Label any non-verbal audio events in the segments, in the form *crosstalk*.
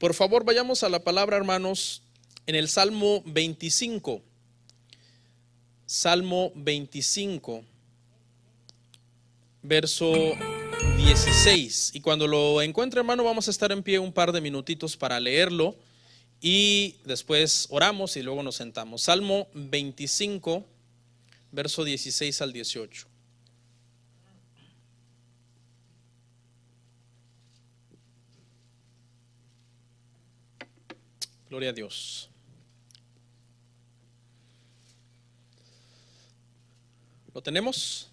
Por favor, vayamos a la palabra, hermanos, en el Salmo 25. Salmo 25, verso 16. Y cuando lo encuentre, hermano, vamos a estar en pie un par de minutitos para leerlo y después oramos y luego nos sentamos. Salmo 25, verso 16 al 18. Gloria a Dios. ¿Lo tenemos?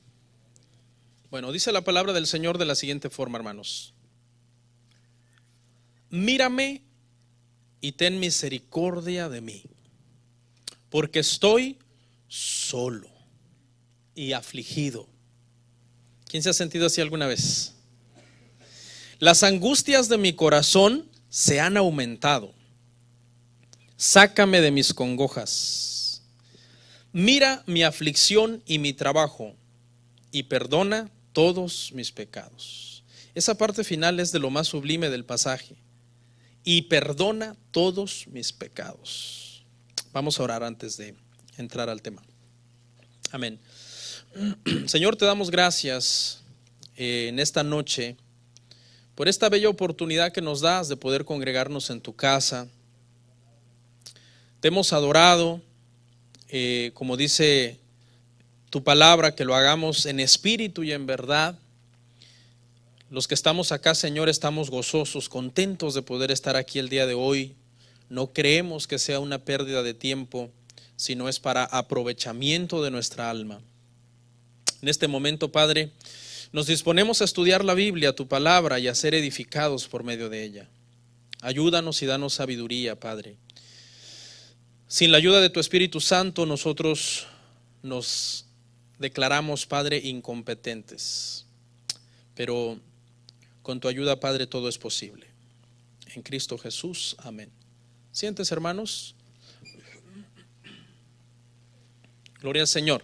Bueno, dice la palabra del Señor de la siguiente forma, hermanos. Mírame y ten misericordia de mí, porque estoy solo y afligido. ¿Quién se ha sentido así alguna vez? Las angustias de mi corazón se han aumentado. Sácame de mis congojas. Mira mi aflicción y mi trabajo y perdona todos mis pecados. Esa parte final es de lo más sublime del pasaje. Y perdona todos mis pecados. Vamos a orar antes de entrar al tema. Amén. *clears throat* Señor, te damos gracias eh, en esta noche por esta bella oportunidad que nos das de poder congregarnos en tu casa te hemos adorado, eh, como dice tu palabra, que lo hagamos en espíritu y en verdad. Los que estamos acá, Señor, estamos gozosos, contentos de poder estar aquí el día de hoy. No creemos que sea una pérdida de tiempo, sino es para aprovechamiento de nuestra alma. En este momento, Padre, nos disponemos a estudiar la Biblia, tu palabra, y a ser edificados por medio de ella. Ayúdanos y danos sabiduría, Padre sin la ayuda de tu Espíritu Santo, nosotros nos declaramos, Padre, incompetentes. Pero con tu ayuda, Padre, todo es posible. En Cristo Jesús, amén. ¿Sientes, hermanos? Gloria al Señor.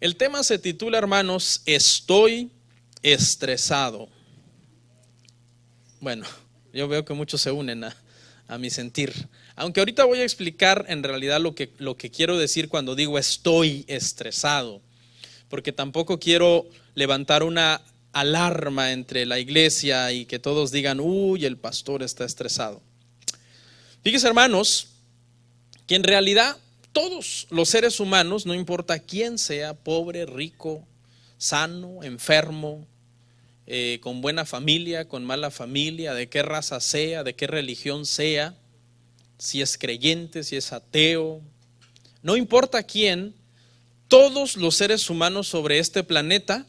El tema se titula, hermanos, Estoy estresado. Bueno, yo veo que muchos se unen a, a mi sentir. Aunque ahorita voy a explicar en realidad lo que, lo que quiero decir cuando digo estoy estresado, porque tampoco quiero levantar una alarma entre la iglesia y que todos digan, uy, el pastor está estresado. Fíjense hermanos, que en realidad todos los seres humanos, no importa quién sea, pobre, rico, sano, enfermo, eh, con buena familia, con mala familia, de qué raza sea, de qué religión sea, si es creyente, si es ateo, no importa quién, todos los seres humanos sobre este planeta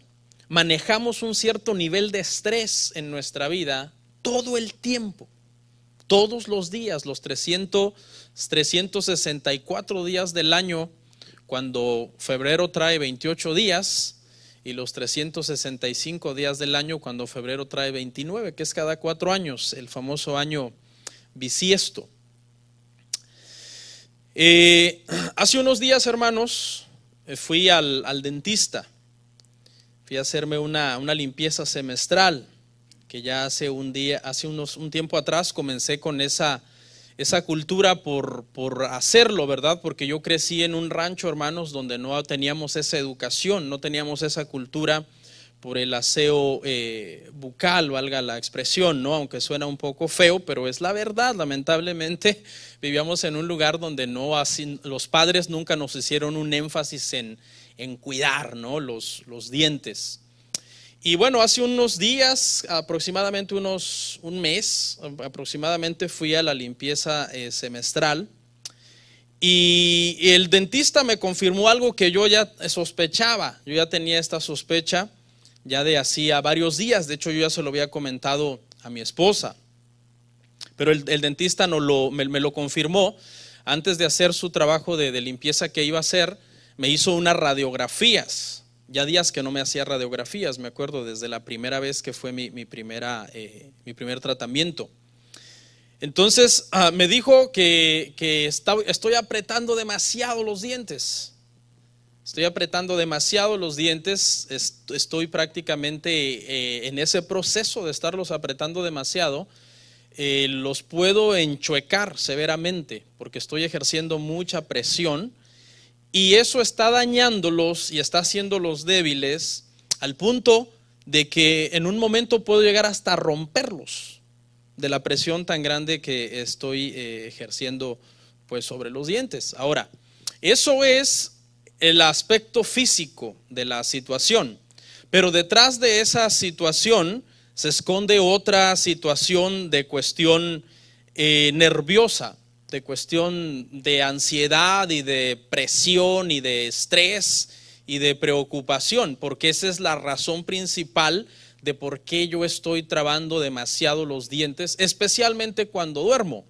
manejamos un cierto nivel de estrés en nuestra vida todo el tiempo, todos los días, los 364 días del año, cuando febrero trae 28 días, y los 365 días del año cuando febrero trae 29, que es cada cuatro años, el famoso año bisiesto. Eh, *clears throat* hace unos días, hermanos, eh, fui al, dentista. Fui a hacerme una, limpieza semestral, que ya hace un día, hace un tiempo atrás comencé con esa, esa cultura por, por hacerlo, ¿verdad? Porque yo crecí en un rancho, hermanos, donde no teníamos esa educación, no teníamos esa cultura por el aseo eh, bucal, valga la expresión, ¿no? Aunque suena un poco feo, pero es la verdad. Lamentablemente *laughs* vivíamos en un lugar donde no los padres nunca nos hicieron un énfasis en, en cuidar, ¿no? Los, los dientes. Y bueno, hace unos días, aproximadamente unos, un mes, aproximadamente fui a la limpieza eh, semestral. Y el dentista me confirmó algo que yo ya sospechaba, yo ya tenía esta sospecha, ya de hacía varios días. De hecho, yo ya se lo había comentado a mi esposa. Pero el, dentista me, lo confirmó. Antes de hacer su trabajo de, limpieza que iba a hacer, me hizo unas radiografías. Ya días que no me hacía radiografías, me acuerdo, desde la primera vez que fue mi, primera, eh, mi primer tratamiento. Entonces ah, me dijo que, estoy apretando demasiado los dientes Estoy apretando demasiado los dientes, estoy prácticamente eh, en ese proceso de estarlos apretando demasiado. Eh, los puedo enchuecar severamente porque estoy ejerciendo mucha presión y eso está dañándolos y está haciéndolos débiles al punto de que en un momento puedo llegar hasta romperlos de la presión tan grande que estoy eh, ejerciendo pues sobre los dientes. Ahora, eso es el aspecto físico de la situación. Pero detrás de esa situación se esconde otra situación de cuestión eh, nerviosa, de cuestión de ansiedad y de presión y de estrés y de preocupación, porque esa es la razón principal de por qué yo estoy trabando demasiado los dientes, especialmente cuando duermo.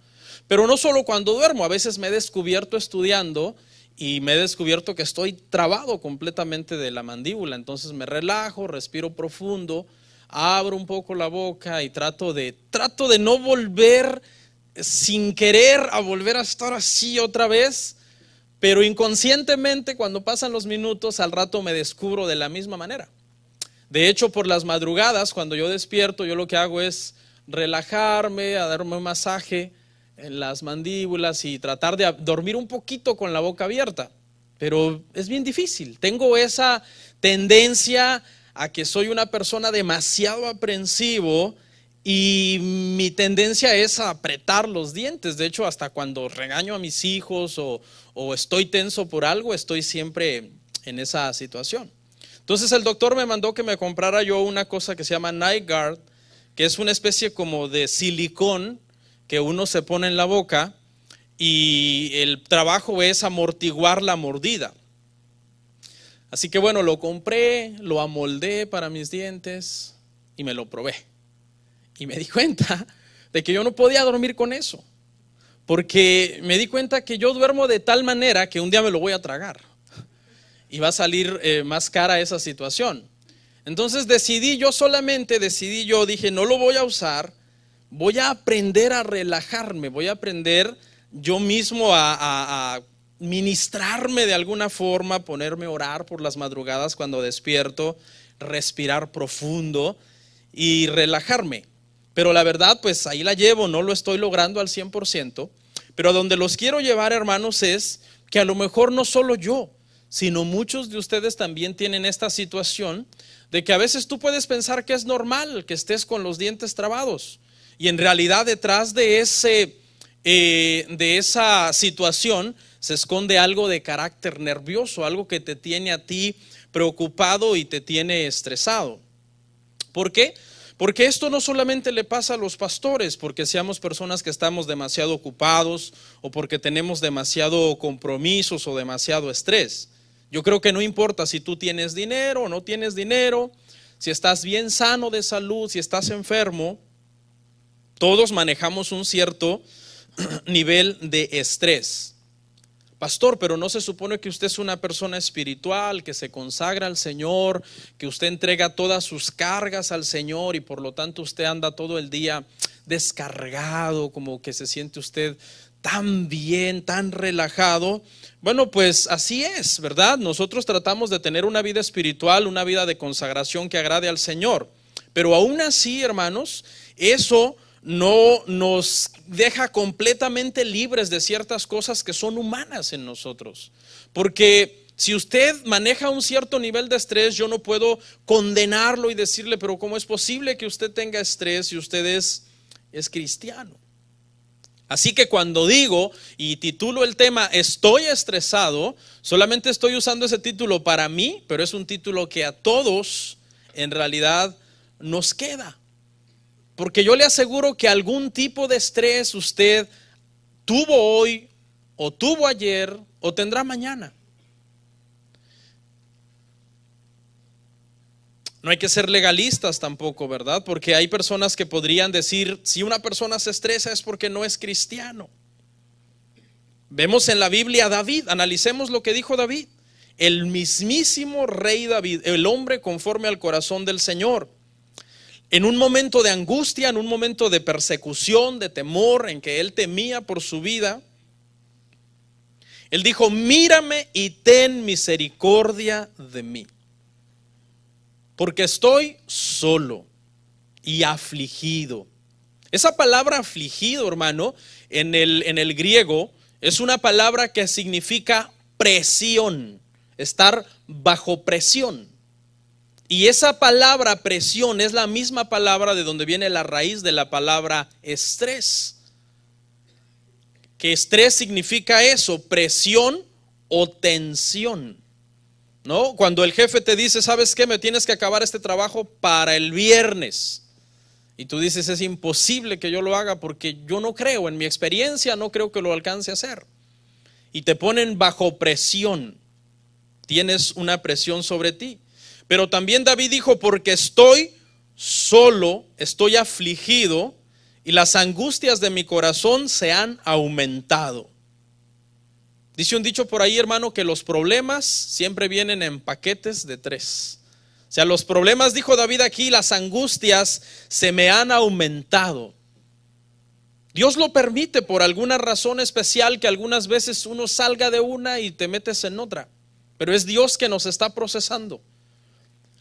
Pero no solo cuando duermo, a veces me he descubierto estudiando y me he descubierto que estoy trabado completamente de la mandíbula. Entonces me relajo, respiro profundo, abro un poco la boca y trato de, trato de no volver sin querer a volver a estar así otra vez. Pero inconscientemente cuando pasan los minutos al rato me descubro de la misma manera. De hecho, por las madrugadas, cuando yo despierto, yo lo que hago es relajarme, a darme un masaje las mandíbulas y tratar de dormir un poquito con la boca abierta. Pero es bien difícil. Tengo esa tendencia a que soy una persona demasiado aprensivo y mi tendencia es apretar los dientes. De hecho, hasta cuando regaño a mis hijos o, o estoy tenso por algo, estoy siempre en esa situación. Entonces el doctor me mandó que me comprara yo una cosa que se llama Night Guard, que es una especie como de silicón que uno se pone en la boca y el trabajo es amortiguar la mordida. Así que bueno, lo compré, lo amoldé para mis dientes y me lo probé. Y me di cuenta de que yo no podía dormir con eso, porque me di cuenta que yo duermo de tal manera que un día me lo voy a tragar y va a salir eh, más cara esa situación. Entonces decidí yo solamente, decidí yo, dije, no lo voy a usar, voy a aprender a relajarme, voy a aprender yo mismo a, ministrarme de alguna forma, ponerme a orar por las madrugadas cuando despierto, respirar profundo y relajarme. Pero la verdad, pues ahí la llevo, no lo estoy logrando al 100%, pero a donde los quiero llevar, hermanos, es que a lo mejor no solo yo, sino muchos de ustedes también tienen esta situación de que a veces tú puedes pensar que es normal que estés con los dientes trabados y en realidad detrás de, ese, eh, de esa situación se esconde algo de carácter nervioso, algo que te tiene a ti preocupado y te tiene estresado. ¿Por qué? Porque esto no solamente le pasa a los pastores, porque seamos personas que estamos demasiado ocupados o porque tenemos demasiado compromisos o demasiado estrés. Yo creo que no importa si tú tienes dinero o no tienes dinero, si estás bien sano de salud, si estás enfermo, todos manejamos un cierto *clears throat* nivel de estrés. Pastor, pero no se supone que usted es una persona espiritual, que se consagra al Señor, que usted entrega todas sus cargas al Señor y por lo tanto usted anda todo el día descargado, como que se siente usted tan bien, tan relajado. Bueno, pues así es, ¿verdad? Nosotros tratamos de tener una vida espiritual, una vida de consagración que agrade al Señor. Pero aún así, hermanos, eso no nos deja completamente libres de ciertas cosas que son humanas en nosotros. Porque si usted maneja un cierto nivel de estrés, yo no puedo condenarlo y decirle, pero ¿cómo es posible que usted tenga estrés si usted es, es cristiano? Así que cuando digo y titulo el tema Estoy estresado, solamente estoy usando ese título para mí, pero es un título que a todos en realidad nos queda. Porque yo le aseguro que algún tipo de estrés usted tuvo hoy, o tuvo ayer, o tendrá mañana. No hay que ser legalistas tampoco, ¿verdad? Porque hay personas que podrían decir, si una persona se estresa es porque no es cristiano. Vemos en la Biblia a David, analicemos lo que dijo David, el mismísimo rey David, el hombre conforme al corazón del Señor en un momento de angustia, en un momento de persecución, de temor, en que él temía por su vida, él dijo, mírame y ten misericordia de mí, porque estoy solo y afligido. Esa palabra afligido, hermano, en el, en el griego es una palabra que significa presión, estar bajo presión. Y esa palabra presión es la misma palabra de donde viene la raíz de la palabra estrés. Que estrés significa eso, presión o tensión. ¿No? Cuando el jefe te dice, "¿Sabes qué? Me tienes que acabar este trabajo para el viernes." Y tú dices, "Es imposible que yo lo haga porque yo no creo en mi experiencia, no creo que lo alcance a hacer." Y te ponen bajo presión. Tienes una presión sobre ti. Pero también David dijo, porque estoy solo, estoy afligido y las angustias de mi corazón se han aumentado. Dice un dicho por ahí, hermano, que los problemas siempre vienen en paquetes de tres. O sea, los problemas, dijo David aquí, las angustias se me han aumentado. Dios lo permite por alguna razón especial que algunas veces uno salga de una y te metes en otra. Pero es Dios que nos está procesando.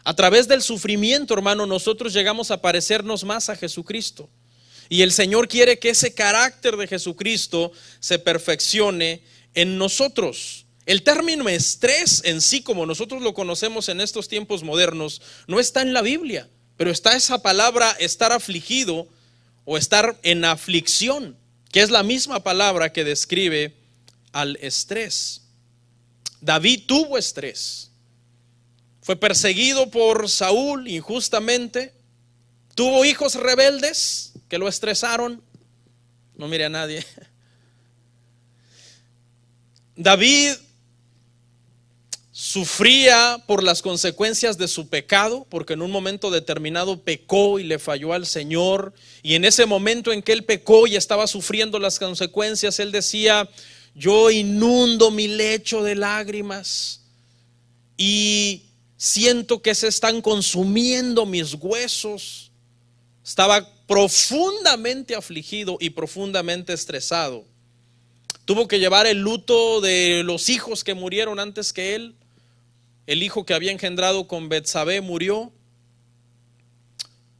A través del sufrimiento, hermano, nosotros llegamos a parecernos más a Jesucristo. Y el Señor quiere que ese carácter de Jesucristo se perfeccione en nosotros. El término estrés en sí, como nosotros lo conocemos en estos tiempos modernos, no está en la Biblia, pero está esa palabra estar afligido o estar en aflicción, que es la misma palabra que describe al estrés. David tuvo estrés fue perseguido por Saúl injustamente, tuvo hijos rebeldes que lo estresaron, no mire a nadie. David sufría por las consecuencias de su pecado, porque en un momento determinado pecó y le falló al Señor, y en ese momento en que él pecó y estaba sufriendo las consecuencias, él decía, yo inundo mi lecho de lágrimas y siento que se están consumiendo mis huesos. Estaba profundamente afligido y profundamente estresado. Tuvo que llevar el luto de los hijos que murieron antes que él. El hijo que había engendrado con Betsabé murió.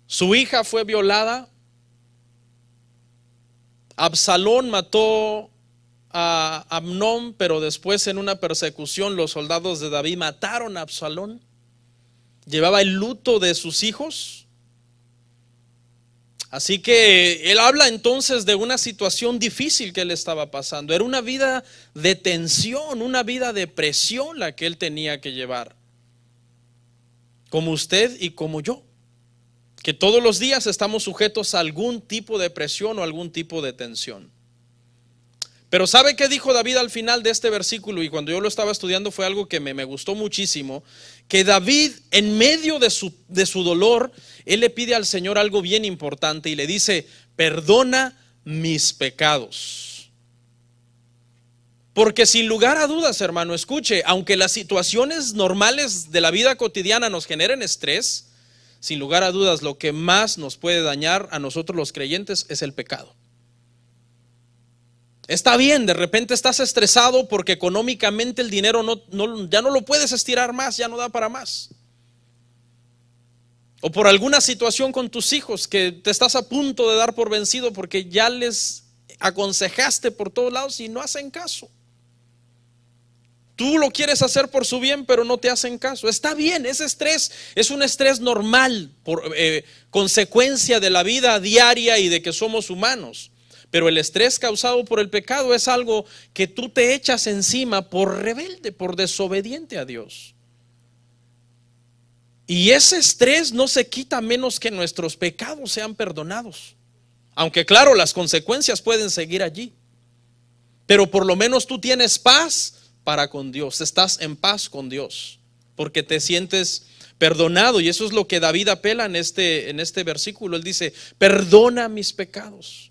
Su hija fue violada. Absalón mató a Amnón, pero después en una persecución los soldados de David mataron a Absalón llevaba el luto de sus hijos. Así que él habla entonces de una situación difícil que él estaba pasando. Era una vida de tensión, una vida de presión la que él tenía que llevar. Como usted y como yo. Que todos los días estamos sujetos a algún tipo de presión o algún tipo de tensión. Pero ¿sabe qué dijo David al final de este versículo? Y cuando yo lo estaba estudiando fue algo que me, gustó muchísimo, que David en medio de su, de su dolor, él le pide al Señor algo bien importante y le dice, perdona mis pecados. Porque sin lugar a dudas, hermano, escuche, aunque las situaciones normales de la vida cotidiana nos generen estrés, sin lugar a dudas, lo que más nos puede dañar a nosotros los creyentes es el pecado. Está bien, de repente estás estresado porque económicamente el dinero no, ya no lo puedes estirar más, ya no da para más. O por alguna situación con tus hijos que te estás a punto de dar por vencido porque ya les aconsejaste por todos lados y no hacen caso. Tú lo quieres hacer por su bien, pero no te hacen caso. Está bien, ese estrés es un estrés normal, por eh, consecuencia de la vida diaria y de que somos humanos. Pero el estrés causado por el pecado es algo que tú te echas encima por rebelde, por desobediente a Dios. Y ese estrés no se quita menos que nuestros pecados sean perdonados. Aunque claro, las consecuencias pueden seguir allí. Pero por lo menos tú tienes paz para con Dios. Estás en paz con Dios. Porque te sientes perdonado. Y eso es lo que David apela en este, en este versículo. Él dice, perdona mis pecados.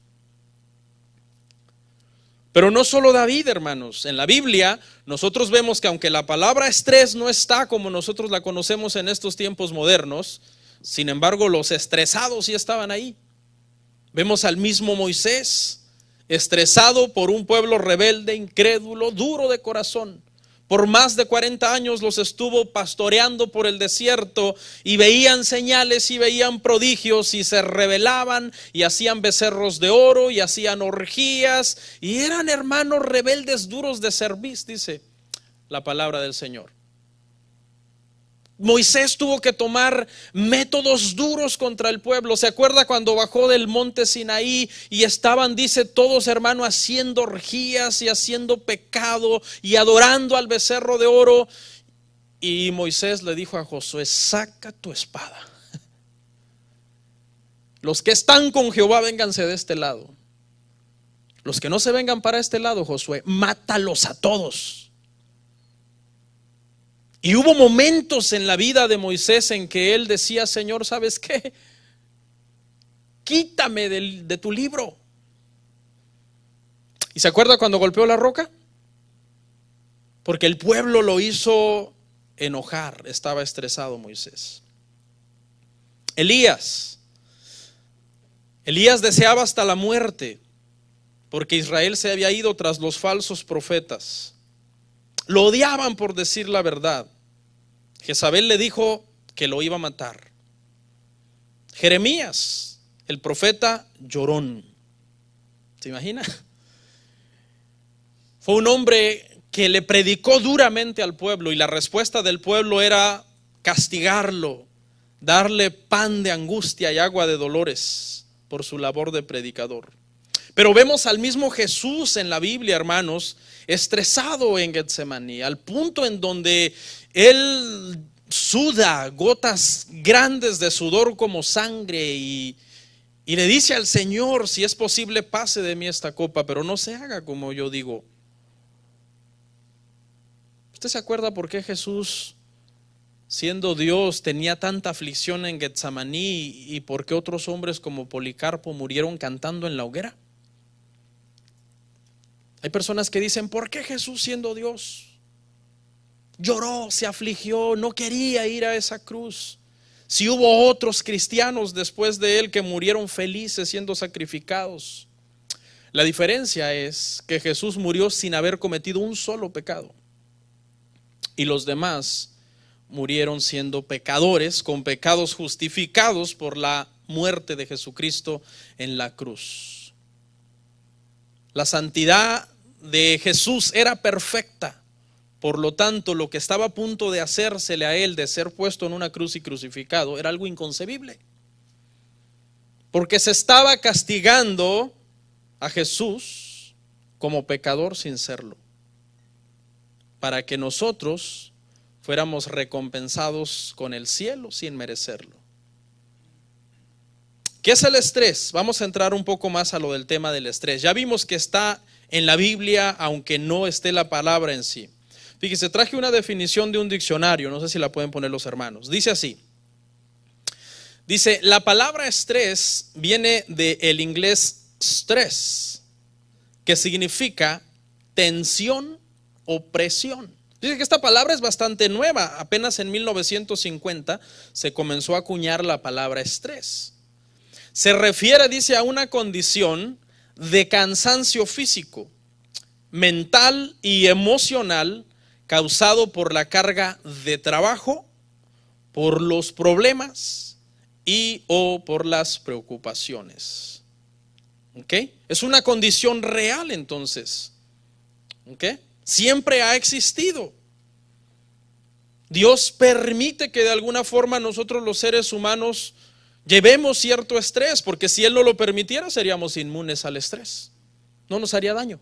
Pero no solo David, hermanos. En la Biblia nosotros vemos que aunque la palabra estrés no está como nosotros la conocemos en estos tiempos modernos, sin embargo los estresados sí estaban ahí. Vemos al mismo Moisés estresado por un pueblo rebelde, incrédulo, duro de corazón. Por más de 40 años los estuvo pastoreando por el desierto y veían señales y veían prodigios y se rebelaban y hacían becerros de oro y hacían orgías y eran hermanos rebeldes duros de cerviz, dice la palabra del Señor. Moisés tuvo que tomar métodos duros contra el pueblo. ¿Se acuerda cuando bajó del monte Sinaí y estaban, dice, todos hermanos, haciendo orgías y haciendo pecado y adorando al becerro de oro? Y Moisés le dijo a Josué, saca tu espada. Los que están con Jehová, vénganse de este lado. Los que no se vengan para este lado, Josué, mátalos a todos. Y hubo momentos en la vida de Moisés en que él decía, Señor, ¿sabes qué? Quítame de, de tu libro. ¿Y se acuerda cuando golpeó la roca? Porque el pueblo lo hizo enojar, estaba estresado Moisés. Elías. Elías deseaba hasta la muerte, porque Israel se había ido tras los falsos profetas. Lo odiaban por decir la verdad. Jezabel le dijo que lo iba a matar. Jeremías, el profeta llorón. ¿Se imagina? Fue un hombre que le predicó duramente al pueblo y la respuesta del pueblo era castigarlo, darle pan de angustia y agua de dolores por su labor de predicador. Pero vemos al mismo Jesús en la Biblia, hermanos, estresado en Getsemaní, al punto en donde él suda gotas grandes de sudor como sangre y, le dice al Señor, si es posible, pase de mí esta copa, pero no se haga como yo digo. ¿Usted se acuerda por qué Jesús, siendo Dios, tenía tanta aflicción en Getsemaní y por qué otros hombres como Policarpo murieron cantando en la hoguera? Hay personas que dicen, ¿por qué Jesús siendo Dios? Lloró, se afligió, no quería ir a esa cruz. Si hubo otros cristianos después de él que murieron felices siendo sacrificados. La diferencia es que Jesús murió sin haber cometido un solo pecado. Y los demás murieron siendo pecadores, con pecados justificados por la muerte de Jesucristo en la cruz. La santidad de Jesús era perfecta. Por lo tanto, lo que estaba a punto de hacérsele a él, de ser puesto en una cruz y crucificado, era algo inconcebible. Porque se estaba castigando a Jesús como pecador sin serlo. Para que nosotros fuéramos recompensados con el cielo sin merecerlo. ¿Qué es el estrés? Vamos a entrar un poco más a lo del tema del estrés. Ya vimos que está en la Biblia, aunque no esté la palabra en sí. Fíjese, traje una definición de un diccionario, no sé si la pueden poner los hermanos. Dice así. Dice, la palabra estrés viene del el inglés stress, que significa tensión o presión. Dice que esta palabra es bastante nueva, apenas en 1950 se comenzó a acuñar la palabra estrés. Se refiere, dice, a una condición de cansancio físico, mental y emocional causado por la carga de trabajo, por los problemas y o por las preocupaciones. ¿Ok? Es una condición real entonces. ¿Ok? Siempre ha existido. Dios permite que de alguna forma nosotros los seres humanos llevemos cierto estrés, porque si Él no lo permitiera seríamos inmunes al estrés, no nos haría daño.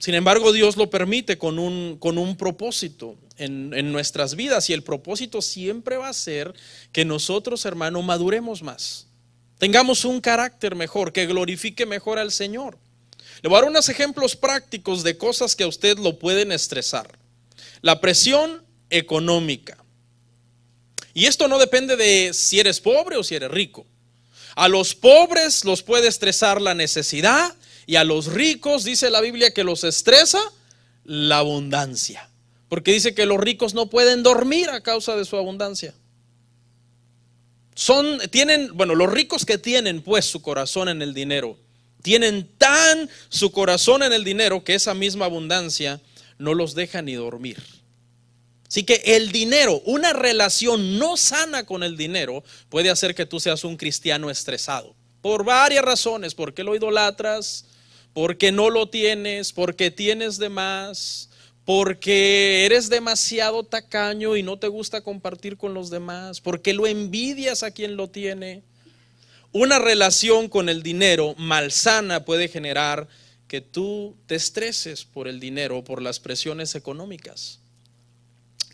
Sin embargo, Dios lo permite con un, con un propósito en, en nuestras vidas y el propósito siempre va a ser que nosotros, hermano, maduremos más, tengamos un carácter mejor, que glorifique mejor al Señor. Le voy a dar unos ejemplos prácticos de cosas que a usted lo pueden estresar. La presión económica. Y esto no depende de si eres pobre o si eres rico. A los pobres los puede estresar la necesidad y a los ricos dice la Biblia que los estresa la abundancia. Porque dice que los ricos no pueden dormir a causa de su abundancia. Son, tienen, bueno, los ricos que tienen pues su corazón en el dinero, tienen tan su corazón en el dinero que esa misma abundancia no los deja ni dormir. Así que el dinero, una relación no sana con el dinero puede hacer que tú seas un cristiano estresado. Por varias razones, porque lo idolatras, porque no lo tienes, porque tienes de más, porque eres demasiado tacaño y no te gusta compartir con los demás, porque lo envidias a quien lo tiene. Una relación con el dinero malsana puede generar que tú te estreses por el dinero, por las presiones económicas.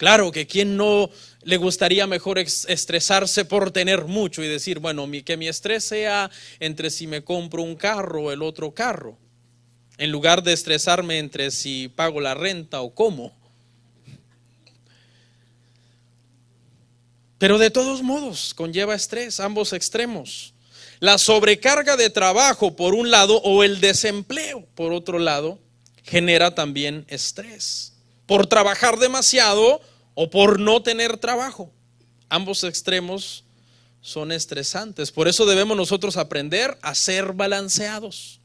Claro que ¿quién no le gustaría mejor estresarse por tener mucho y decir, bueno, mi, que mi estrés sea entre si me compro un carro o el otro carro, en lugar de estresarme entre si pago la renta o cómo. Pero de todos modos conlleva estrés, ambos extremos. La sobrecarga de trabajo por un lado o el desempleo por otro lado genera también estrés. Por trabajar demasiado, o por no tener trabajo. Ambos extremos son estresantes. Por eso debemos nosotros aprender a ser balanceados.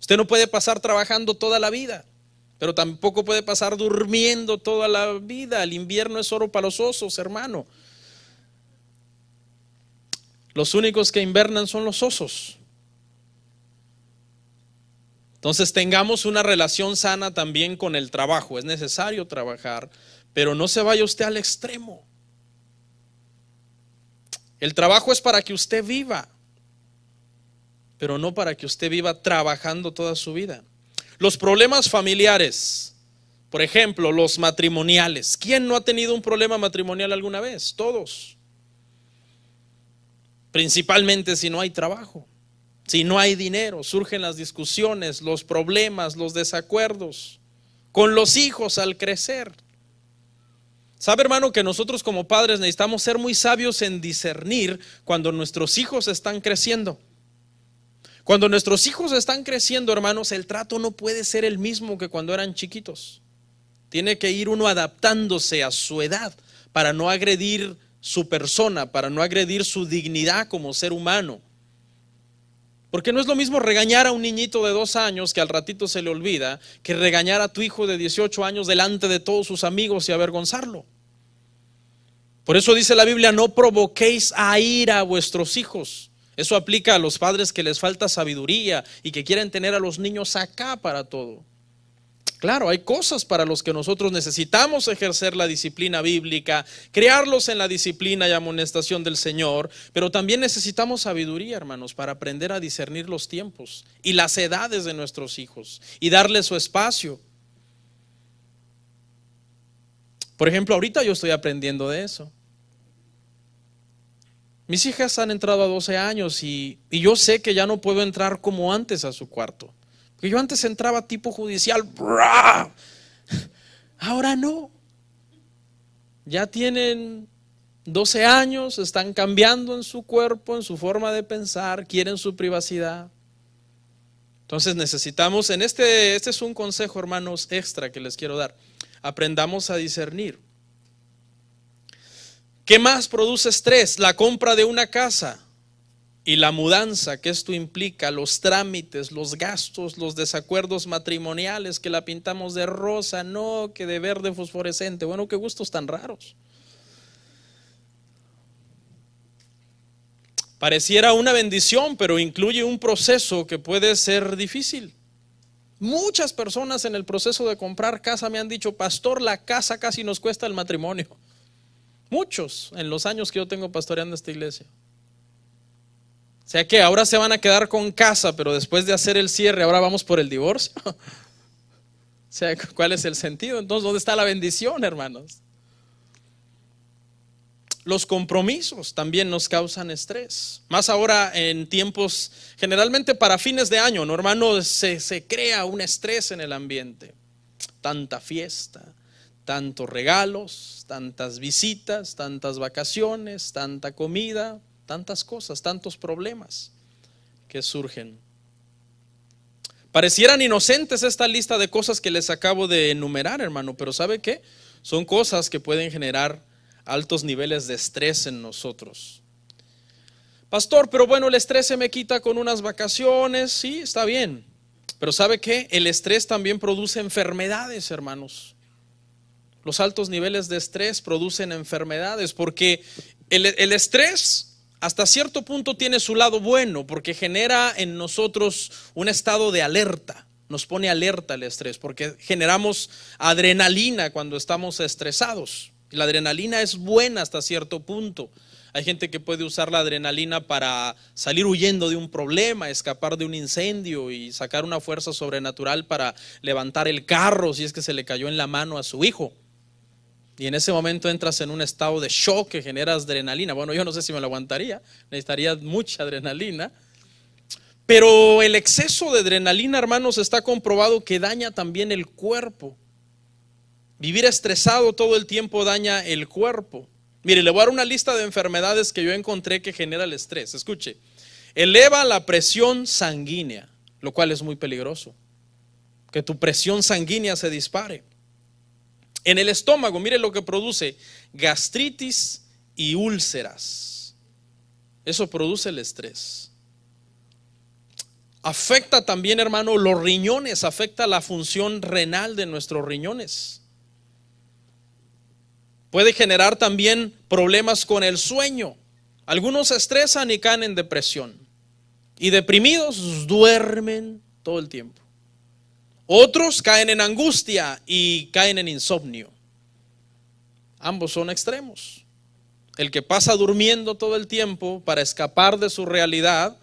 Usted no puede pasar trabajando toda la vida, pero tampoco puede pasar durmiendo toda la vida. El invierno es oro para los osos, hermano. Los únicos que invernan son los osos. Entonces tengamos una relación sana también con el trabajo. Es necesario trabajar pero no se vaya usted al extremo. El trabajo es para que usted viva, pero no para que usted viva trabajando toda su vida. Los problemas familiares, por ejemplo, los matrimoniales. ¿Quién no ha tenido un problema matrimonial alguna vez? Todos. Principalmente si no hay trabajo, si no hay dinero, surgen las discusiones, los problemas, los desacuerdos, con los hijos al crecer. Sabe hermano que nosotros como padres necesitamos ser muy sabios en discernir cuando nuestros hijos están creciendo. Cuando nuestros hijos están creciendo, hermanos, el trato no puede ser el mismo que cuando eran chiquitos. Tiene que ir uno adaptándose a su edad para no agredir su persona, para no agredir su dignidad como ser humano. Porque no es lo mismo regañar a un niñito de dos años que al ratito se le olvida que regañar a tu hijo de 18 años delante de todos sus amigos y avergonzarlo. Por eso dice la Biblia, no provoquéis a ira a vuestros hijos. Eso aplica a los padres que les falta sabiduría y que quieren tener a los niños acá para todo. Claro, hay cosas para las que nosotros necesitamos ejercer la disciplina bíblica, crearlos en la disciplina y amonestación del Señor, pero también necesitamos sabiduría, hermanos, para aprender a discernir los tiempos y las edades de nuestros hijos y darles su espacio. Por ejemplo, ahorita yo estoy aprendiendo de eso. Mis hijas han entrado a 12 años y yo sé que ya no puedo entrar como antes a su cuarto que yo antes entraba tipo judicial, ahora no. Ya tienen 12 años, están cambiando en su cuerpo, en su forma de pensar, quieren su privacidad. Entonces necesitamos, en este, este es un consejo, hermanos, extra que les quiero dar. Aprendamos a discernir. ¿Qué más produce estrés? La compra de una casa, y la mudanza que esto implica, los trámites, los gastos, los desacuerdos matrimoniales, que la pintamos de rosa, no, que de verde fosforescente. Bueno, qué gustos tan raros. Pareciera una bendición, pero incluye un proceso que puede ser difícil. Muchas personas en el proceso de comprar casa me han dicho, pastor, la casa casi nos cuesta el matrimonio. Muchos en los años que yo tengo pastoreando esta iglesia. O sea que ahora se van a quedar con casa, pero después de hacer el cierre, ahora vamos por el divorcio. *laughs* o sea, ¿cuál es el sentido? Entonces, ¿dónde está la bendición, hermanos? Los compromisos también nos causan estrés. Más ahora en tiempos, generalmente para fines de año, ¿no, hermano? Se, se crea un estrés en el ambiente. Tanta fiesta, tantos regalos, tantas visitas, tantas vacaciones, tanta comida tantas cosas, tantos problemas que surgen. Parecieran inocentes esta lista de cosas que les acabo de enumerar, hermano, pero ¿sabe qué? Son cosas que pueden generar altos niveles de estrés en nosotros. Pastor, pero bueno, el estrés se me quita con unas vacaciones, sí, está bien. Pero ¿sabe qué? El estrés también produce enfermedades, hermanos. Los altos niveles de estrés producen enfermedades porque el, el estrés hasta cierto punto tiene su lado bueno porque genera en nosotros un estado de alerta, nos pone alerta el estrés porque generamos adrenalina cuando estamos estresados. Y la adrenalina es buena hasta cierto punto. Hay gente que puede usar la adrenalina para salir huyendo de un problema, escapar de un incendio y sacar una fuerza sobrenatural para levantar el carro si es que se le cayó en la mano a su hijo. Y en ese momento entras en un estado de shock que generas adrenalina. Bueno, yo no sé si me lo aguantaría, necesitaría mucha adrenalina. Pero el exceso de adrenalina, hermanos, está comprobado que daña también el cuerpo. Vivir estresado todo el tiempo daña el cuerpo. Mire, le voy a dar una lista de enfermedades que yo encontré que genera el estrés. Escuche, eleva la presión sanguínea, lo cual es muy peligroso. Que tu presión sanguínea se dispare. En el estómago, mire lo que produce, gastritis y úlceras. Eso produce el estrés. Afecta también, hermano, los riñones, afecta la función renal de nuestros riñones. Puede generar también problemas con el sueño. Algunos se estresan y caen en depresión. Y deprimidos duermen todo el tiempo. Otros caen en angustia y caen en insomnio. Ambos son extremos. El que pasa durmiendo todo el tiempo para escapar de su realidad,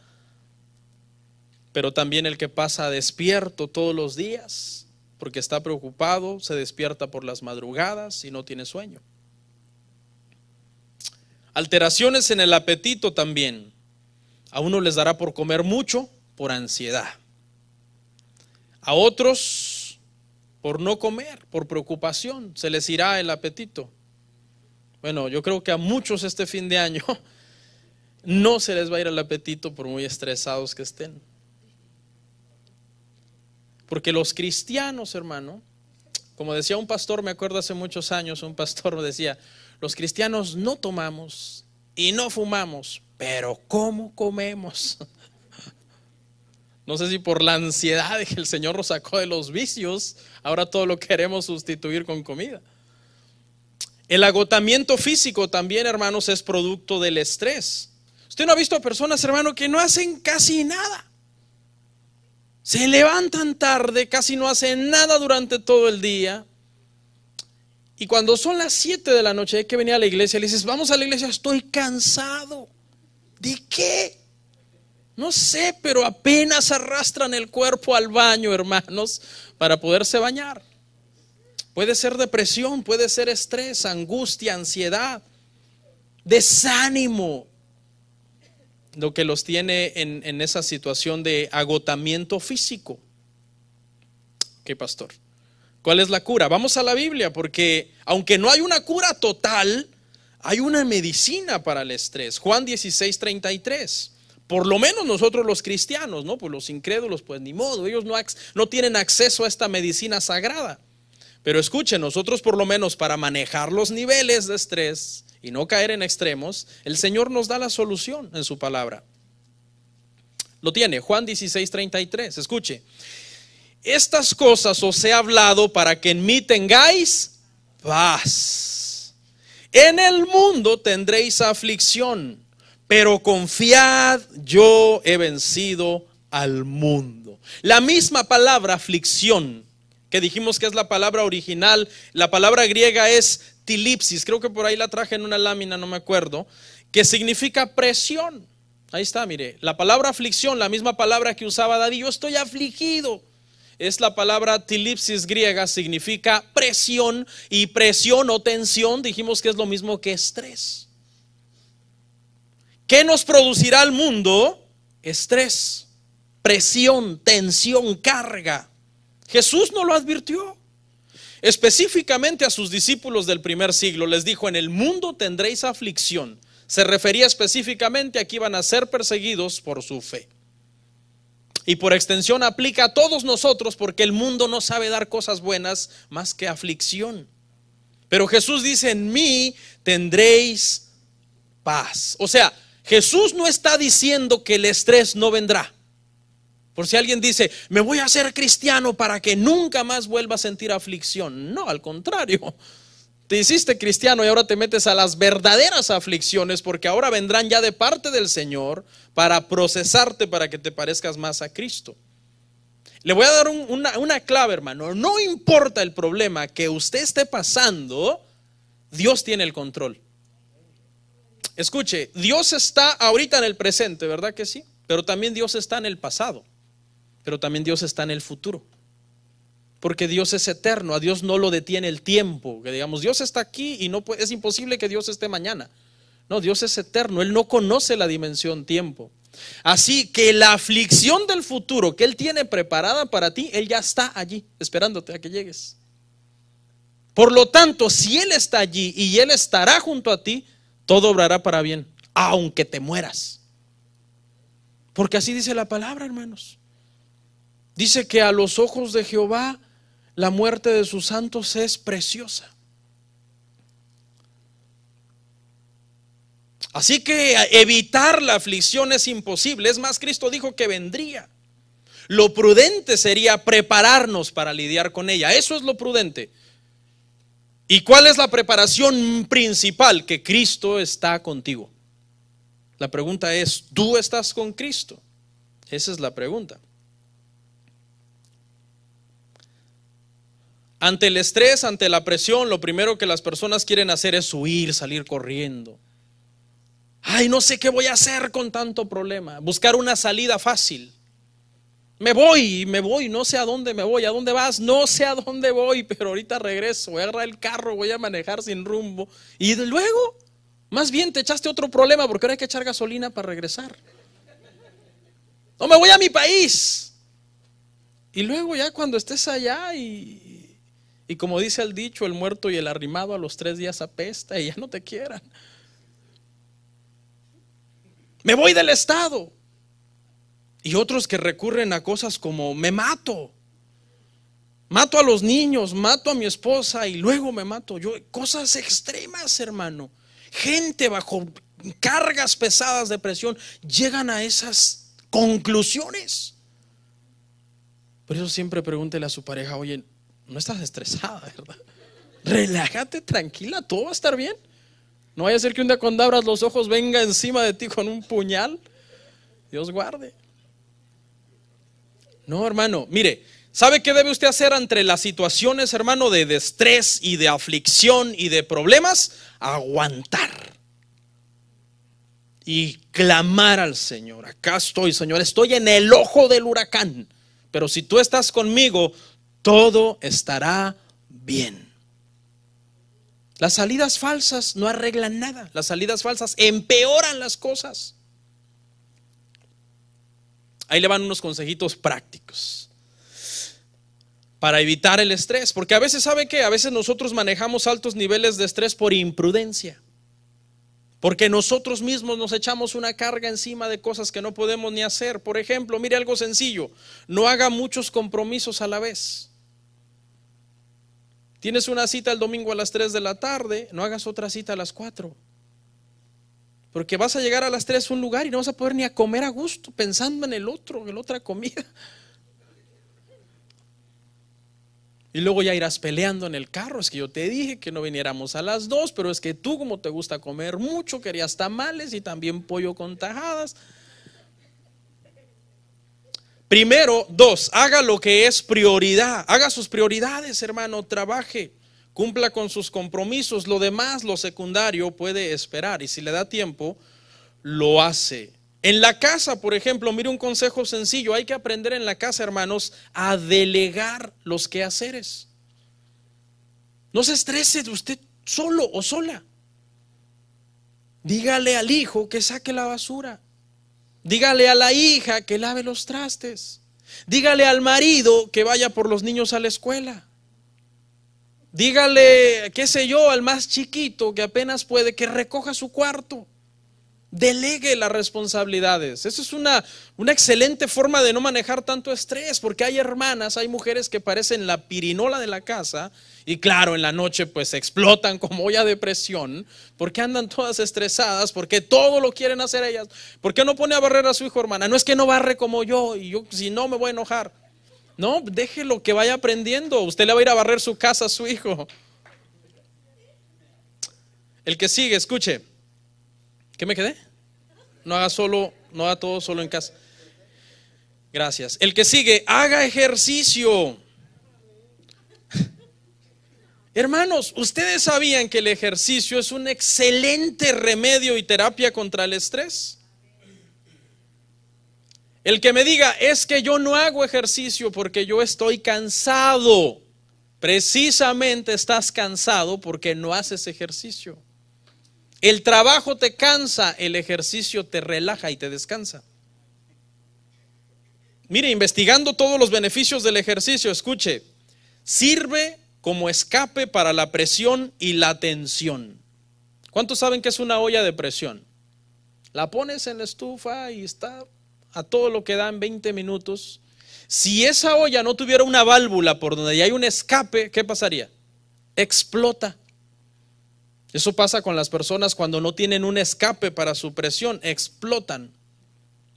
pero también el que pasa despierto todos los días, porque está preocupado, se despierta por las madrugadas y no tiene sueño. Alteraciones en el apetito también. A uno les dará por comer mucho por ansiedad. A otros por no comer, por preocupación, se les irá el apetito. Bueno, yo creo que a muchos este fin de año *laughs* no se les va a ir el apetito por muy estresados que estén. Porque los cristianos, hermano, como decía un pastor, me acuerdo hace muchos años, un pastor decía, los cristianos no tomamos y no fumamos, pero ¿cómo comemos? *laughs* No sé si por la ansiedad que el Señor nos sacó de los vicios, ahora todo lo queremos sustituir con comida. El agotamiento físico también, hermanos, es producto del estrés. Usted no ha visto a personas, hermano, que no hacen casi nada. Se levantan tarde, casi no hacen nada durante todo el día. Y cuando son las 7 de la noche, hay que venir a la iglesia. Le dices, vamos a la iglesia, estoy cansado. ¿De qué? No sé, pero apenas arrastran el cuerpo al baño, hermanos, para poderse bañar. Puede ser depresión, puede ser estrés, angustia, ansiedad, desánimo, lo que los tiene en, esa situación de agotamiento físico. ¿Qué pastor? ¿Cuál es la cura? Vamos a la Biblia, porque aunque no hay una cura total, hay una medicina para el estrés. Juan 16, 33 por lo menos nosotros los cristianos, ¿no? Pues los incrédulos, pues ni modo, ellos no, no tienen acceso a esta medicina sagrada. Pero escuchen, nosotros por lo menos para manejar los niveles de estrés y no caer en extremos, el Señor nos da la solución en su palabra. Lo tiene, Juan 16, 33, escuche. Estas cosas os he hablado para que en mí tengáis paz. En el mundo tendréis aflicción pero confiad, yo he vencido al mundo. La misma palabra aflicción, que dijimos que es la palabra original, la palabra griega es tilipsis, creo que por ahí la traje en una lámina, no me acuerdo, que significa presión. Ahí está, mire, la palabra aflicción, la misma palabra que usaba Daddy, yo estoy afligido. Es la palabra tilipsis griega, significa presión y presión o tensión, dijimos que es lo mismo que estrés. ¿Qué nos producirá el mundo? Estrés, presión, tensión, carga. Jesús no lo advirtió. Específicamente a sus discípulos del primer siglo les dijo, en el mundo tendréis aflicción. Se refería específicamente a que iban a ser perseguidos por su fe. Y por extensión aplica a todos nosotros porque el mundo no sabe dar cosas buenas más que aflicción. Pero Jesús dice, en mí tendréis paz. O sea, Jesús no está diciendo que el estrés no vendrá. Por si alguien dice, me voy a hacer cristiano para que nunca más vuelva a sentir aflicción. No, al contrario. Te hiciste cristiano y ahora te metes a las verdaderas aflicciones porque ahora vendrán ya de parte del Señor para procesarte para que te parezcas más a Cristo. Le voy a dar una clave, hermano. No importa el problema que usted esté pasando, Dios tiene el control. Escuche, Dios está ahorita en el presente, ¿verdad que sí? Pero también Dios está en el pasado, pero también Dios está en el futuro. Porque Dios es eterno, a Dios no lo detiene el tiempo, que digamos, Dios está aquí y no es imposible que Dios esté mañana. No, Dios es eterno, él no conoce la dimensión tiempo. Así que la aflicción del futuro que Él tiene preparada para ti, Él ya está allí, esperándote a que llegues. Por lo tanto, si Él está allí y Él estará junto a ti, todo obrará para bien, aunque te mueras. Porque así dice la palabra, hermanos. Dice que a los ojos de Jehová la muerte de sus santos es preciosa. Así que evitar la aflicción es imposible. Es más, Cristo dijo que vendría. Lo prudente sería prepararnos para lidiar con ella. Eso es lo prudente. ¿Y cuál es la preparación principal? Que Cristo está contigo. La pregunta es, ¿tú estás con Cristo? Esa es la pregunta. Ante el estrés, ante la presión, lo primero que las personas quieren hacer es huir, salir corriendo. Ay, no sé qué voy a hacer con tanto problema. Buscar una salida fácil. Me voy, me voy, no sé a dónde me voy, a dónde vas, no sé a dónde voy, pero ahorita regreso, voy a agarrar el carro, voy a manejar sin rumbo. Y luego, más bien te echaste otro problema porque ahora hay que echar gasolina para regresar. No me voy a mi país. Y luego ya cuando estés allá y, y como dice el dicho, el muerto y el arrimado a los tres días apesta y ya no te quieran. Me voy del estado. Y otros que recurren a cosas como me mato, mato a los niños, mato a mi esposa y luego me mato. Yo, cosas extremas, hermano. Gente bajo cargas pesadas de presión llegan a esas conclusiones. Por eso siempre pregúntele a su pareja, oye, no estás estresada, ¿verdad? Relájate, tranquila, todo va a estar bien. No vaya a ser que un día cuando abras los ojos venga encima de ti con un puñal. Dios guarde. No, hermano, mire, ¿sabe qué debe usted hacer ante las situaciones, hermano, de, de estrés y de aflicción y de problemas? Aguantar y clamar al Señor. Acá estoy, Señor, estoy en el ojo del huracán, pero si tú estás conmigo, todo estará bien. Las salidas falsas no arreglan nada, las salidas falsas empeoran las cosas. Ahí le van unos consejitos prácticos para evitar el estrés, porque a veces sabe que a veces nosotros manejamos altos niveles de estrés por imprudencia. Porque nosotros mismos nos echamos una carga encima de cosas que no podemos ni hacer. Por ejemplo, mire algo sencillo, no haga muchos compromisos a la vez. Tienes una cita el domingo a las 3 de la tarde, no hagas otra cita a las 4. Porque vas a llegar a las tres a un lugar y no vas a poder ni a comer a gusto pensando en el otro, en la otra comida. Y luego ya irás peleando en el carro. Es que yo te dije que no viniéramos a las dos, pero es que tú como te gusta comer mucho, querías tamales y también pollo con tajadas. Primero, dos, haga lo que es prioridad. Haga sus prioridades, hermano. Trabaje cumpla con sus compromisos, lo demás, lo secundario, puede esperar y si le da tiempo, lo hace. En la casa, por ejemplo, mire un consejo sencillo, hay que aprender en la casa, hermanos, a delegar los quehaceres. No se estrese de usted solo o sola. Dígale al hijo que saque la basura. Dígale a la hija que lave los trastes. Dígale al marido que vaya por los niños a la escuela. Dígale, qué sé yo, al más chiquito que apenas puede, que recoja su cuarto. Delegue las responsabilidades. Eso es una, una excelente forma de no manejar tanto estrés, porque hay hermanas, hay mujeres que parecen la pirinola de la casa y claro, en la noche pues explotan como olla de presión, porque andan todas estresadas, porque todo lo quieren hacer ellas. Porque no pone a barrer a su hijo, hermana? No es que no barre como yo y yo si no me voy a enojar. No, déjelo que vaya aprendiendo. Usted le va a ir a barrer su casa a su hijo. El que sigue, escuche. ¿Qué me quedé? No haga solo, no haga todo solo en casa. Gracias. El que sigue, haga ejercicio. Hermanos, ustedes sabían que el ejercicio es un excelente remedio y terapia contra el estrés. El que me diga, es que yo no hago ejercicio porque yo estoy cansado. Precisamente estás cansado porque no haces ejercicio. El trabajo te cansa, el ejercicio te relaja y te descansa. Mire, investigando todos los beneficios del ejercicio, escuche, sirve como escape para la presión y la tensión. ¿Cuántos saben que es una olla de presión? La pones en la estufa y está a todo lo que dan 20 minutos. Si esa olla no tuviera una válvula por donde hay un escape, ¿qué pasaría? Explota. Eso pasa con las personas cuando no tienen un escape para su presión, explotan.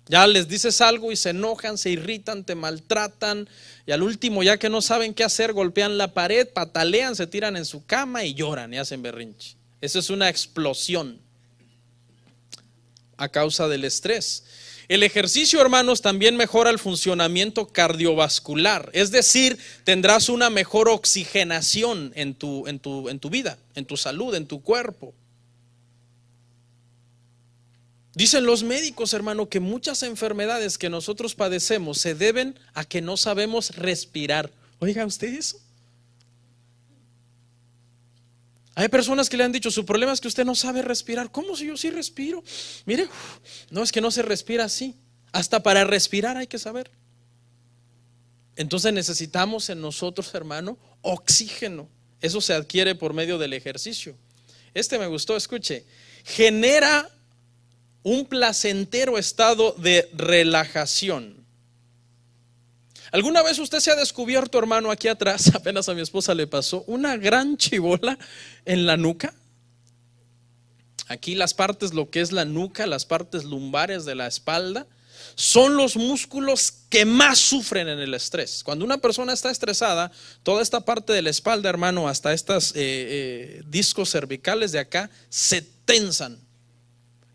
Ya les dices algo y se enojan, se irritan, te maltratan y al último, ya que no saben qué hacer, golpean la pared, patalean, se tiran en su cama y lloran y hacen berrinche. Eso es una explosión a causa del estrés. El ejercicio, hermanos, también mejora el funcionamiento cardiovascular, es decir, tendrás una mejor oxigenación en tu, en tu, en tu vida, en tu salud, en tu cuerpo. Dicen los médicos, hermano, que muchas enfermedades que nosotros padecemos se deben a que no sabemos respirar. Oiga usted eso. Hay personas que le han dicho, su problema es que usted no sabe respirar. ¿Cómo si yo sí respiro? Mire, no es que no se respira así. Hasta para respirar hay que saber. Entonces necesitamos en nosotros, hermano, oxígeno. Eso se adquiere por medio del ejercicio. Este me gustó, escuche. Genera un placentero estado de relajación. ¿Alguna vez usted se ha descubierto, hermano, aquí atrás, *laughs* apenas a mi esposa le pasó, una gran chibola en la nuca? Aquí las partes, lo que es la nuca, las partes lumbares de la espalda, son los músculos que más sufren en el estrés. Cuando una persona está estresada, toda esta parte de la espalda, hermano, hasta estos eh, eh, discos cervicales de acá, se tensan.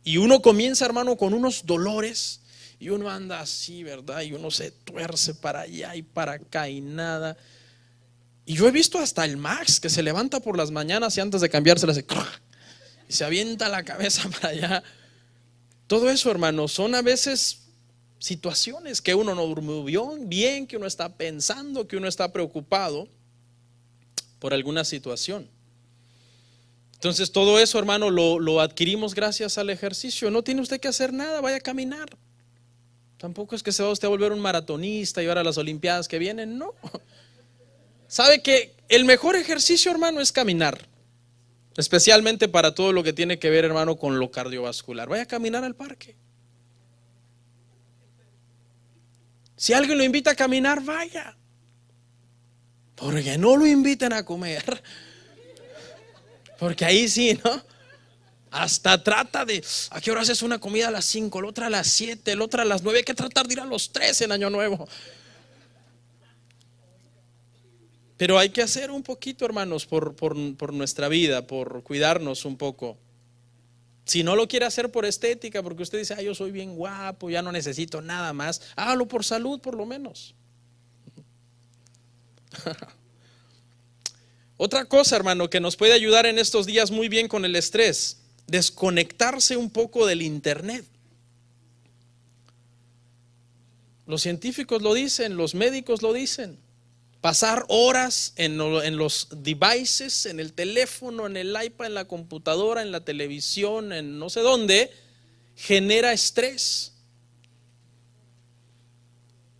Y uno comienza, hermano, con unos dolores y uno anda así, ¿verdad? Y uno se tuerce para allá y para acá y nada. Y yo he visto hasta el Max que se levanta por las mañanas y antes de cambiarse le hace y se avienta la cabeza *laughs* para allá. Todo eso, hermano, son a veces situaciones que uno no durmió bien, que uno está pensando, que uno está preocupado por alguna situación. Entonces todo eso, hermano, lo, lo adquirimos gracias al ejercicio. No tiene usted que hacer nada, vaya a caminar. Tampoco es que se va usted a volver un maratonista y ahora las Olimpiadas que vienen, no. Sabe que el mejor ejercicio, hermano, es caminar. Especialmente para todo lo que tiene que ver, hermano, con lo cardiovascular. Vaya a caminar al parque. Si alguien lo invita a caminar, vaya. Porque no lo inviten a comer. Porque ahí sí, ¿no? Hasta trata de, ¿a qué hora haces una comida a las 5, la otra a las 7, la otra a las 9? Hay que tratar de ir a los 3 en Año Nuevo. Pero hay que hacer un poquito, hermanos, por, nuestra vida, por cuidarnos un poco. Si no lo quiere hacer por estética, porque usted dice, ah, yo soy bien guapo, ya no necesito nada más, hágalo por salud por lo menos. *laughs* Otra cosa, hermano, que nos puede ayudar en estos días muy bien con el estrés desconectarse un poco del Internet. Los científicos lo dicen, los médicos lo dicen. Pasar horas en, los devices, en el teléfono, en el iPad, en la computadora, en la televisión, en no sé dónde, genera estrés.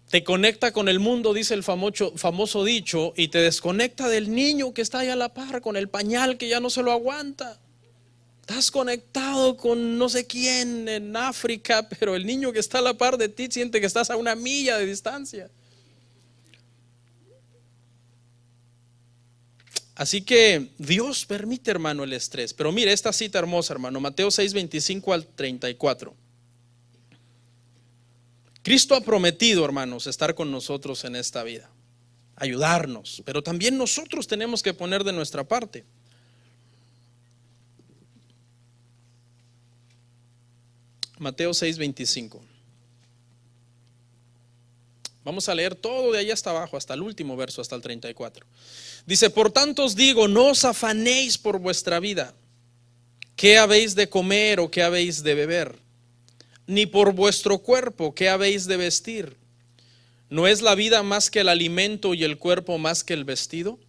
Te conecta con el mundo, dice el famoso, dicho, y te desconecta del niño que está allá a la par, con el pañal que ya no se lo aguanta. Estás conectado con no sé quién en África, *laughs* pero el niño que está a la par de ti siente que estás a una milla de distancia. Así que Dios permite, hermano, el estrés. Pero mire esta cita hermosa, hermano, Mateo 6, 25 al 34. Cristo ha prometido, hermanos, estar con nosotros en esta vida, ayudarnos, pero también nosotros tenemos que poner de nuestra parte. Mateo 6.25 Vamos a leer todo de ahí hasta abajo, hasta el último verso, hasta el 34. Dice, por tanto os digo, no os afanéis por vuestra vida, qué habéis de comer o qué habéis de beber, ni por vuestro cuerpo, qué habéis de vestir. ¿No es la vida más que el alimento y el cuerpo más que el vestido?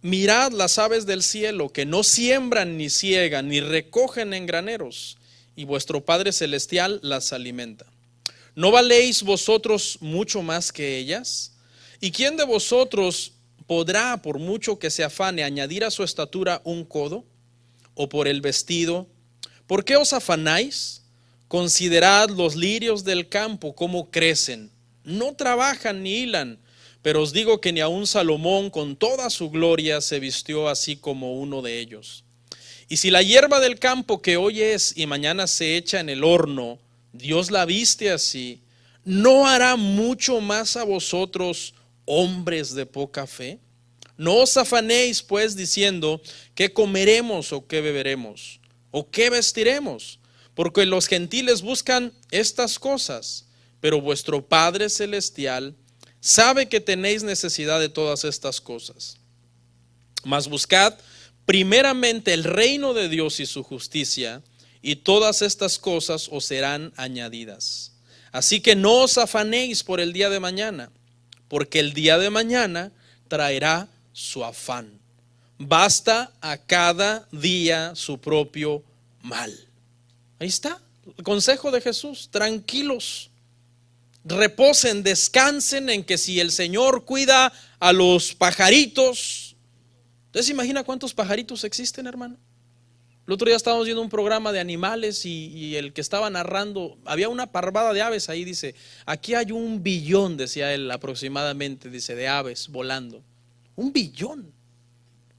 Mirad las aves del cielo, que no siembran ni ciegan, ni recogen en graneros y vuestro Padre Celestial las alimenta. ¿No valéis vosotros mucho más que ellas? ¿Y quién de vosotros podrá, por mucho que se afane, añadir a su estatura un codo? ¿O por el vestido? ¿Por qué os afanáis? Considerad los lirios del campo, cómo crecen. No trabajan ni hilan, pero os digo que ni aun Salomón con toda su gloria se vistió así como uno de ellos. Y si la hierba del campo que hoy es y mañana se echa en el horno, Dios la viste así, ¿no hará mucho más a vosotros, hombres de poca fe? No os afanéis pues diciendo, ¿qué comeremos o qué beberemos? ¿O qué vestiremos? Porque los gentiles buscan estas cosas, pero vuestro Padre Celestial sabe que tenéis necesidad de todas estas cosas. Mas buscad primeramente el reino de Dios y su justicia, y todas estas cosas os serán añadidas. Así que no os afanéis por el día de mañana, porque el día de mañana traerá su afán. Basta a cada día su propio mal. Ahí está el consejo de Jesús. Tranquilos, reposen, descansen en que si el Señor cuida a los pajaritos, entonces imagina cuántos pajaritos existen, hermano. El otro día estábamos viendo un programa de animales y, el que estaba narrando, había una parvada de aves ahí, dice, aquí hay un billón, decía él aproximadamente, dice, de aves volando. Un billón.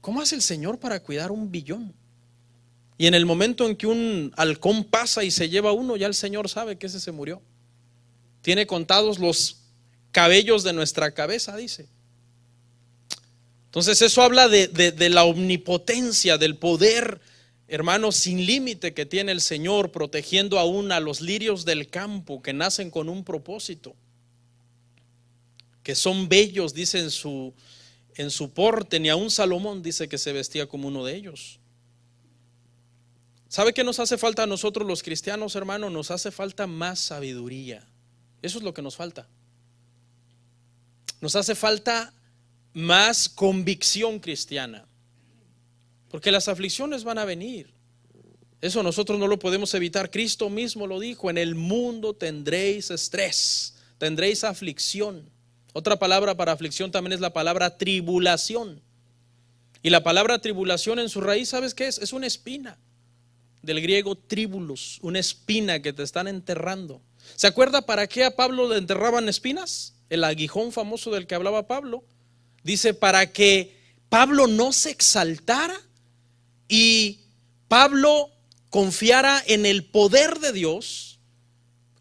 ¿Cómo hace el Señor para cuidar un billón? Y en el momento en que un halcón pasa y se lleva uno, ya el Señor sabe que ese se murió. Tiene contados los cabellos de nuestra cabeza, dice. Entonces eso habla de, la omnipotencia, del poder, hermano, sin límite que tiene el Señor, protegiendo aún a los lirios del campo que nacen con un propósito, que son bellos, dice en su, en su porte, ni aún Salomón dice que se vestía como uno de ellos. ¿Sabe qué nos hace falta a nosotros los cristianos, hermano? Nos hace falta más sabiduría. Eso es lo que nos falta. Nos hace falta más convicción cristiana. Porque las aflicciones van a venir. Eso nosotros no lo podemos evitar. Cristo mismo lo dijo, en el mundo tendréis estrés, tendréis aflicción. Otra palabra para aflicción también es la palabra tribulación. Y la palabra tribulación en su raíz, ¿sabes qué es? Es una espina. Del griego tribulus, una espina que te están enterrando. ¿Se acuerda para qué a Pablo le enterraban espinas? El aguijón famoso del que hablaba Pablo dice, para que Pablo no se exaltara y Pablo confiara en el poder de Dios,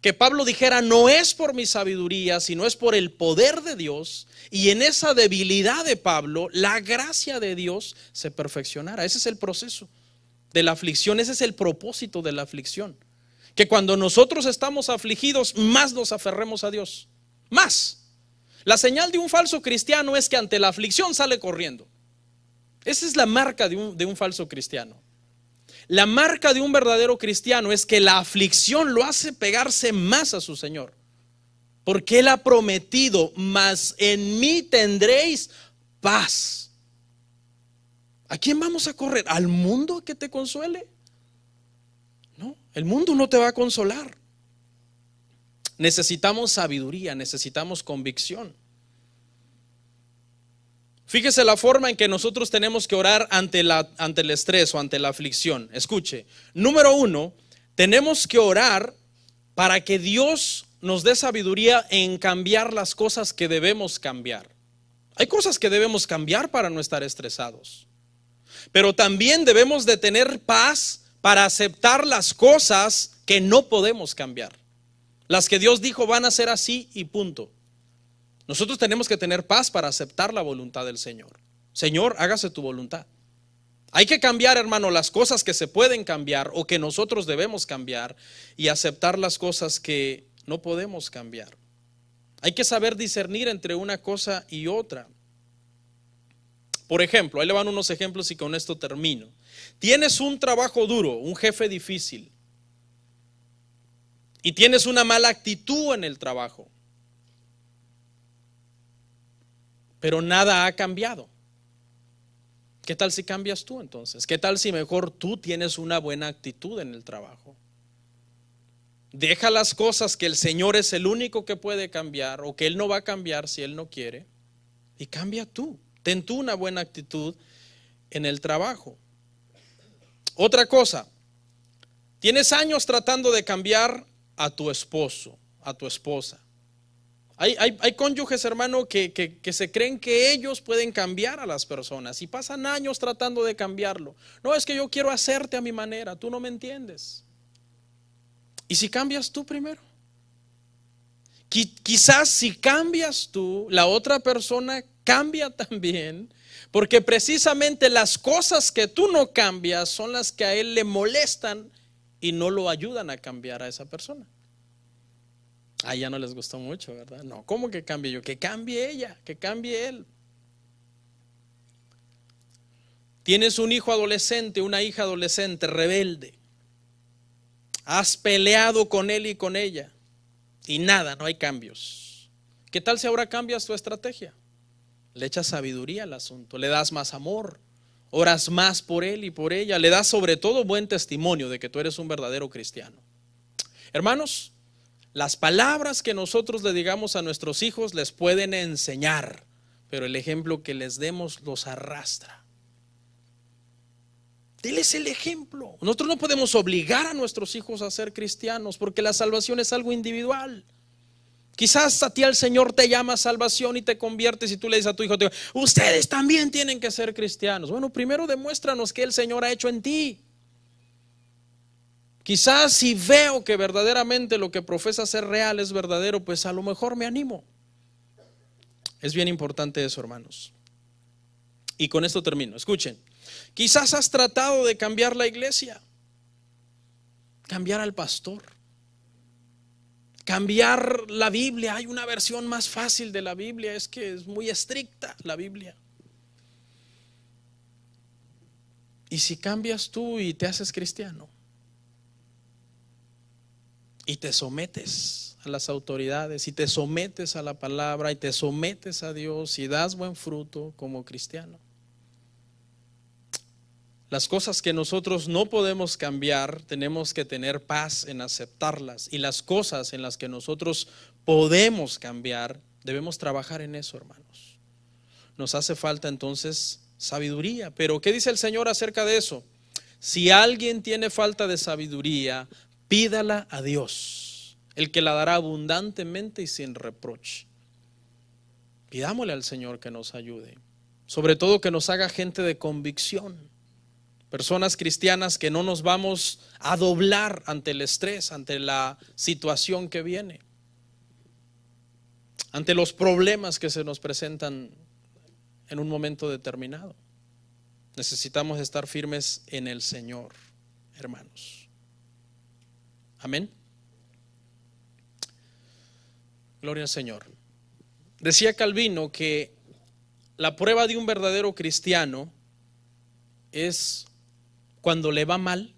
que Pablo dijera, no es por mi sabiduría, sino es por el poder de Dios, y en esa debilidad de Pablo, la gracia de Dios se perfeccionara. Ese es el proceso de la aflicción, ese es el propósito de la aflicción. Que cuando nosotros estamos afligidos, más nos aferremos a Dios, más. La señal de un falso cristiano es que ante la aflicción sale corriendo. Esa es la marca de un, falso cristiano. La marca de un verdadero cristiano es que la aflicción lo hace pegarse más a su Señor. Porque Él ha prometido, mas en mí tendréis paz. ¿A quién vamos a correr? ¿Al mundo que te consuele? No, el mundo no te va a consolar necesitamos sabiduría, necesitamos convicción. Fíjese la forma en que nosotros tenemos que orar ante, ante el estrés o ante la aflicción. Escuche, número uno, tenemos que orar para que Dios nos dé sabiduría en cambiar las cosas que debemos cambiar. Hay cosas que debemos cambiar para no estar estresados. Pero también debemos de tener paz para aceptar las cosas que no podemos cambiar. Las que Dios dijo van a ser así y punto. Nosotros tenemos que tener paz para aceptar la voluntad del Señor. Señor, hágase tu voluntad. Hay que cambiar, hermano, las cosas que se pueden cambiar o que nosotros debemos cambiar y aceptar las cosas que no podemos cambiar. Hay que saber discernir entre una cosa y otra. Por ejemplo, ahí le van unos ejemplos y con esto termino. Tienes un trabajo duro, un jefe difícil y tienes una mala actitud en el trabajo. Pero nada ha cambiado. ¿Qué tal si cambias tú entonces? ¿Qué tal si mejor tú tienes una buena actitud en el trabajo? Deja las cosas que el Señor es el único que puede cambiar o que Él no va a cambiar si Él no quiere y cambia tú. Ten tú una buena actitud en el trabajo. Otra cosa, tienes años tratando de cambiar a tu esposo, a tu esposa. Hay, cónyuges, hermano, que, que, que, se creen que ellos pueden cambiar a las personas y pasan años tratando de cambiarlo. No, es que yo quiero hacerte a mi manera, tú no me entiendes. ¿Y si cambias tú primero? quizás si cambias tú, la otra persona cambia también, porque precisamente las cosas que tú no cambias son las que a él le molestan y no lo ayudan a cambiar a esa persona. A ella no les gustó mucho, ¿verdad? No, ¿cómo que cambie yo? Que cambie ella, que cambie él. Tienes un hijo adolescente, una hija adolescente rebelde. Has peleado con él y con ella. Y nada, no hay cambios. ¿Qué tal si ahora cambias tu estrategia? Le echas sabiduría al asunto, le das más amor, Oras más por él y por ella. Le das sobre todo buen testimonio de que tú eres un verdadero cristiano. Hermanos, las palabras que nosotros le digamos a nuestros hijos les pueden enseñar, pero el ejemplo que les demos los arrastra. Diles el ejemplo. Nosotros no podemos obligar a nuestros hijos a ser cristianos porque la salvación es algo individual. Quizás a ti el Señor te llama salvación y te conviertes y tú le dices a tu hijo, ustedes también tienen que ser cristianos. Bueno, primero demuéstranos que el Señor ha hecho en ti. Quizás si veo que verdaderamente lo que profesa ser real es verdadero, pues a lo mejor me animo. Es bien importante eso, hermanos. Y con esto termino. Escuchen, quizás has tratado de cambiar la iglesia, cambiar al pastor cambiar la Biblia. Hay una versión más fácil de la Biblia, es que es muy estricta la Biblia. Y si cambias tú y te haces cristiano y te sometes a las autoridades y te sometes a la palabra y te sometes a Dios y das buen fruto como cristiano, las cosas que nosotros no podemos cambiar, tenemos que tener paz en aceptarlas. Y las cosas en las que nosotros podemos cambiar, debemos trabajar en eso, hermanos. Nos hace falta entonces sabiduría. Pero, ¿qué dice el Señor acerca de eso? Si alguien tiene falta de sabiduría, pídala a Dios, el que la dará abundantemente y sin reproche. Pidámosle al Señor que nos ayude, sobre todo que nos haga gente de convicción personas cristianas que no nos vamos a doblar ante el estrés, ante la situación que viene, ante los problemas que se nos presentan en un momento determinado. Necesitamos estar firmes en el Señor, hermanos. Amén. Gloria al Señor. Decía Calvino que la prueba de un verdadero cristiano es cuando le va mal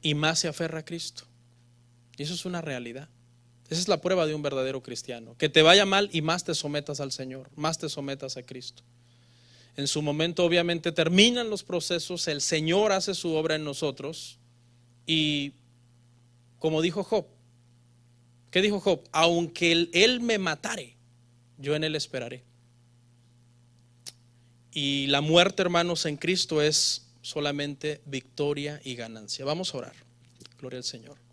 y más se aferra a Cristo. Y eso es una realidad. Esa es la prueba de un verdadero cristiano. Que te vaya mal y más te sometas al Señor, más te sometas a Cristo. En su momento obviamente terminan los procesos, el Señor hace su obra en nosotros y como dijo Job, ¿qué dijo Job? Aunque él, me matare, yo en él esperaré. Y la muerte, hermanos, en Cristo es solamente victoria y ganancia. Vamos a orar. Gloria al Señor.